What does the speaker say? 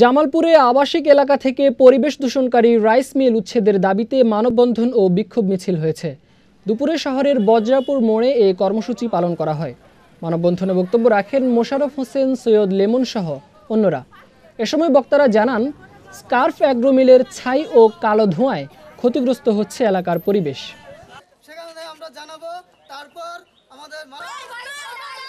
জামালপুরে আবাসিক এলাকা থেকে পরিবেশ দূষণকারী রাইস মিল উচ্ছেদের দাবিতে মানববন্ধন ও বিক্ষোভ মিছিল হয়েছে দুপুরে শহরের বজ্রাপুর মোড়ে এ কর্মসূচি পালন করা হয় মানববন্ধনে বক্তব্য রাখেন মোশারফ হোসেন সৈয়দ লেমন সহ অন্যরা এ সময় বক্তারা জানান স্কার্ফ অ্যাগ্রোমিলের ছাই ও কালো ধোঁয়ায় ক্ষতিগ্রস্ত হচ্ছে এলাকার পরিবেশ সেখানে আমরা জানাবো তারপর আমাদের